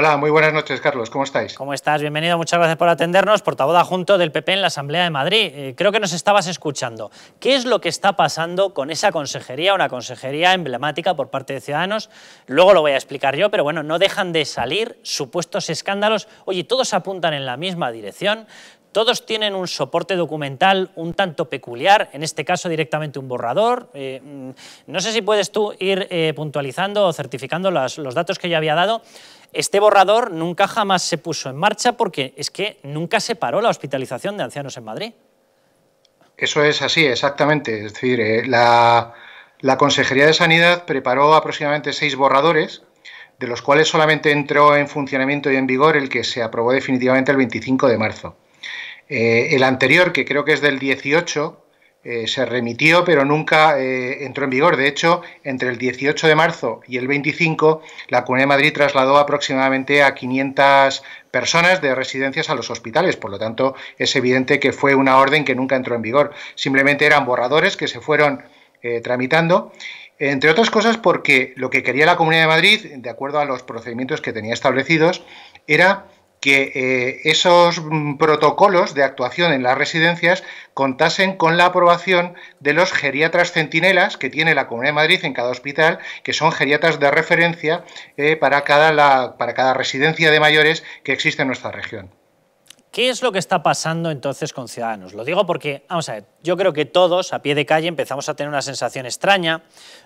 Hola, muy buenas noches, Carlos. ¿Cómo estáis? ¿Cómo estás? Bienvenido. Muchas gracias por atendernos. Portavoz junto del PP en la Asamblea de Madrid. Eh, creo que nos estabas escuchando. ¿Qué es lo que está pasando con esa consejería, una consejería emblemática por parte de Ciudadanos? Luego lo voy a explicar yo, pero bueno, no dejan de salir supuestos escándalos. Oye, todos apuntan en la misma dirección. Todos tienen un soporte documental un tanto peculiar, en este caso directamente un borrador. Eh, mm, no sé si puedes tú ir eh, puntualizando o certificando los, datos que yo había dado. Este borrador nunca jamás se puso en marcha porque es que nunca se paró la hospitalización de ancianos en Madrid. Eso es así, exactamente. Es decir, eh, la, la Consejería de Sanidad preparó aproximadamente seis borradores, de los cuales solamente entró en funcionamiento y en vigor el que se aprobó definitivamente el 25 de marzo. Eh, el anterior, que creo que es del 18, eh, se remitió, pero nunca eh, entró en vigor. De hecho, entre el 18 de marzo y el 25, la Comunidad de Madrid trasladó aproximadamente a 500 personas de residencias a los hospitales. Por lo tanto, es evidente que fue una orden que nunca entró en vigor. Simplemente eran borradores que se fueron tramitando. Entre otras cosas porque lo que quería la Comunidad de Madrid, de acuerdo a los procedimientos que tenía establecidos, era que eh, esos mm, protocolos de actuación en las residencias contasen con la aprobación de los geriatras centinelas que tiene la Comunidad de Madrid en cada hospital, que son geriatras de referencia eh, para, cada la, para cada residencia de mayores que existe en nuestra región. ¿Qué es lo que está pasando entonces con Ciudadanos? Lo digo porque, vamos a ver, yo creo que todos a pie de calle empezamos a tener una sensación extraña,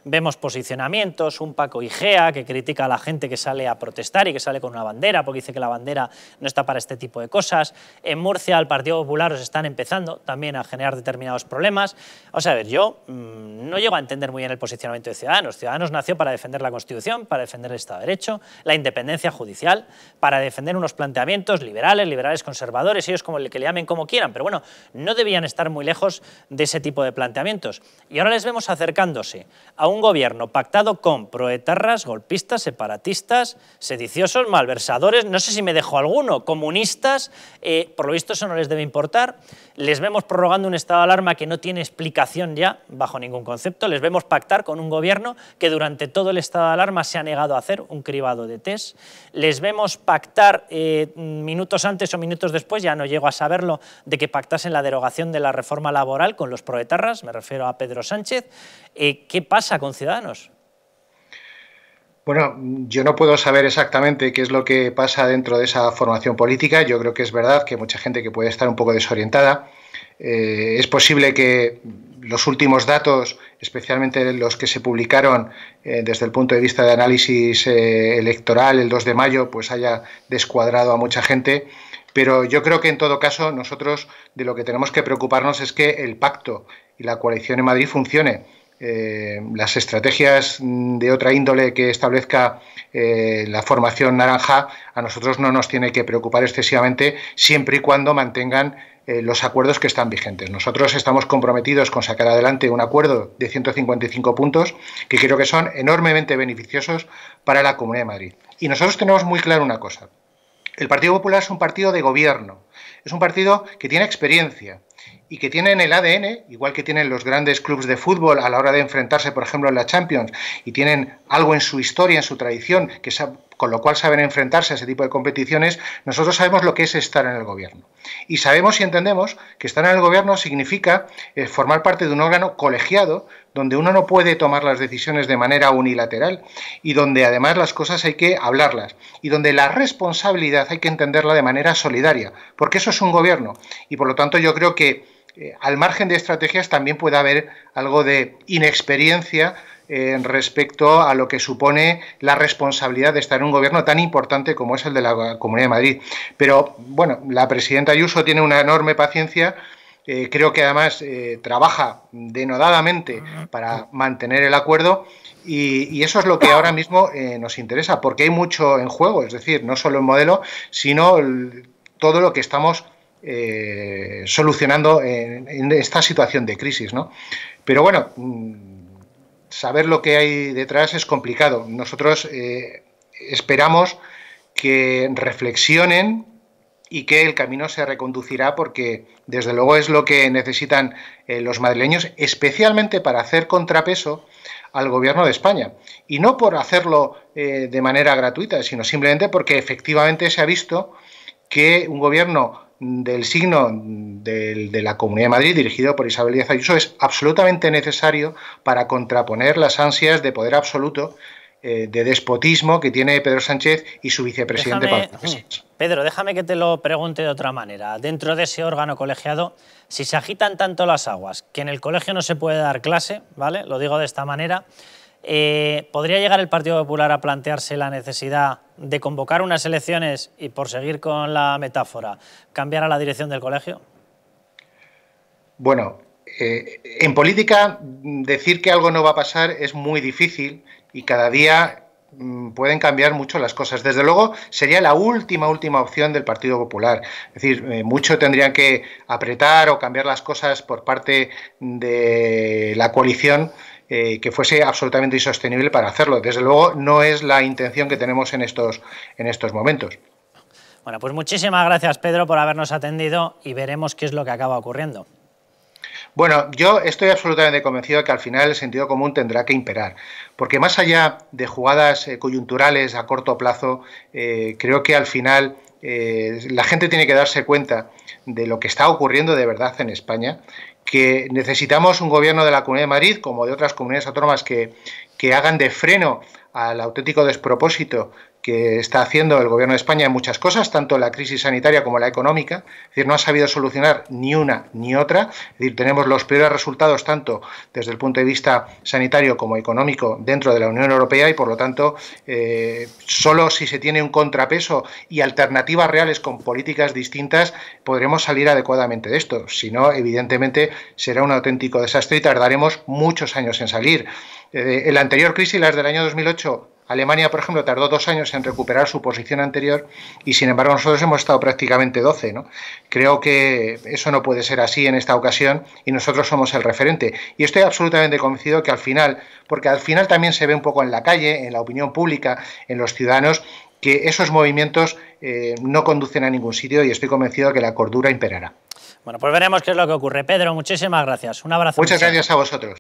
vemos posicionamientos, un Paco Igea que critica a la gente que sale a protestar y que sale con una bandera porque dice que la bandera no está para este tipo de cosas, en Murcia al Partido Popular os están empezando también a generar determinados problemas. Vamos a ver, yo mm, no llego a entender muy bien el posicionamiento de Ciudadanos. Ciudadanos nació para defender la Constitución, para defender el Estado de Derecho, la independencia judicial, para defender unos planteamientos liberales, liberales conservadores, ellos como el que le llamen como quieran, pero bueno, no debían estar muy lejos de ese tipo de planteamientos. Y ahora les vemos acercándose a un gobierno pactado con proetarras, golpistas, separatistas, sediciosos, malversadores, no sé si me dejo alguno, comunistas, eh, por lo visto eso no les debe importar. Les vemos prorrogando un estado de alarma que no tiene explicación ya, bajo ningún concepto. Les vemos pactar con un gobierno que durante todo el estado de alarma se ha negado a hacer un cribado de test. Les vemos pactar eh, minutos antes o minutos después después, ya no llego a saberlo, de que pactasen la derogación de la reforma laboral con los proetarras, me refiero a Pedro Sánchez. Eh, ¿Qué pasa con Ciudadanos? Bueno, yo no puedo saber exactamente qué es lo que pasa dentro de esa formación política. Yo creo que es verdad que mucha gente que puede estar un poco desorientada. Eh, es posible que los últimos datos, especialmente los que se publicaron eh, desde el punto de vista de análisis electoral el 2 de mayo, pues haya descuadrado a mucha gente. Pero yo creo que en todo caso nosotros de lo que tenemos que preocuparnos es que el pacto y la coalición en Madrid funcione. Eh, las estrategias de otra índole que establezca eh, la formación naranja a nosotros no nos tiene que preocupar excesivamente siempre y cuando mantengan eh, los acuerdos que están vigentes. Nosotros estamos comprometidos con sacar adelante un acuerdo de 155 puntos que creo que son enormemente beneficiosos para la Comunidad de Madrid. Y nosotros tenemos muy claro una cosa. El Partido Popular es un partido de gobierno, es un partido que tiene experiencia y que tiene en el ADN, igual que tienen los grandes clubes de fútbol a la hora de enfrentarse, por ejemplo, en la Champions, y tienen algo en su historia, en su tradición, que es con lo cual saben enfrentarse a ese tipo de competiciones, nosotros sabemos lo que es estar en el gobierno. Y sabemos y entendemos que estar en el gobierno significa eh, formar parte de un órgano colegiado donde uno no puede tomar las decisiones de manera unilateral y donde además las cosas hay que hablarlas y donde la responsabilidad hay que entenderla de manera solidaria, porque eso es un gobierno y por lo tanto yo creo que eh, al margen de estrategias también puede haber algo de inexperiencia respecto a lo que supone la responsabilidad de estar en un gobierno tan importante como es el de la Comunidad de Madrid. Pero bueno, la presidenta Ayuso tiene una enorme paciencia. Eh, creo que además eh, trabaja denodadamente para mantener el acuerdo y, eso es lo que ahora mismo eh, nos interesa, porque hay mucho en juego, es decir, no solo el modelo, sino todo lo que estamos solucionando en, esta situación de crisis. Pero bueno, mm, saber lo que hay detrás es complicado. Nosotros eh, esperamos que reflexionen y que el camino se reconducirá porque desde luego es lo que necesitan eh, los madrileños, especialmente para hacer contrapeso al gobierno de España. Y no por hacerlo eh, de manera gratuita, sino simplemente porque efectivamente se ha visto que un gobierno del signo de, la Comunidad de Madrid, dirigido por Isabel Díaz Ayuso, es absolutamente necesario para contraponer las ansias de poder absoluto, eh, de despotismo que tiene Pedro Sánchez y su vicepresidente Pablo Sánchez. Pedro, déjame que te lo pregunte de otra manera. Dentro de ese órgano colegiado, si se agitan tanto las aguas que en el colegio no se puede dar clase, ¿vale? Lo digo de esta manera. Eh, ¿Podría llegar el Partido Popular a plantearse la necesidad de convocar unas elecciones y, por seguir con la metáfora, cambiar a la dirección del colegio? Bueno, eh, en política mm, decir que algo no va a pasar es muy difícil y cada día mm, pueden cambiar mucho las cosas. Desde luego, sería la última, última opción del Partido Popular. Es decir, eh, mucho tendrían que apretar o cambiar las cosas por parte de la coalición eh, que fuese absolutamente insostenible para hacerlo. Desde luego no es la intención que tenemos en estos, en estos momentos. Bueno, pues muchísimas gracias Pedro por habernos atendido y veremos qué es lo que acaba ocurriendo. Bueno, yo estoy absolutamente convencido de que al final el sentido común tendrá que imperar, porque más allá de jugadas eh, coyunturales a corto plazo, eh, creo que al final la gente tiene que darse cuenta de lo que está ocurriendo de verdad en España que necesitamos un gobierno de la Comunidad de Madrid, como de otras comunidades autónomas, que, que hagan de freno al auténtico despropósito que está haciendo el gobierno de España en muchas cosas, tanto la crisis sanitaria como la económica. Es decir, no ha sabido solucionar ni una ni otra. Es decir, tenemos los peores resultados tanto desde el punto de vista sanitario como económico dentro de la Unión Europea y, por lo tanto, eh, solo si se tiene un contrapeso y alternativas reales con políticas distintas podremos salir adecuadamente de esto. Si no, evidentemente, será un auténtico desastre y tardaremos muchos años en salir. En eh, la anterior crisis, las del año 2008, Alemania, por ejemplo, tardó dos años en recuperar su posición anterior y, sin embargo, nosotros hemos estado prácticamente 12. ¿no? Creo que eso no puede ser así en esta ocasión y nosotros somos el referente. Y estoy absolutamente convencido que al final, porque al final también se ve un poco en la calle, en la opinión pública, en los ciudadanos, que esos movimientos eh, no conducen a ningún sitio y estoy convencido que la cordura imperará. Bueno, pues veremos qué es lo que ocurre. Pedro, muchísimas gracias. Un abrazo. Muchas gracias a vosotros.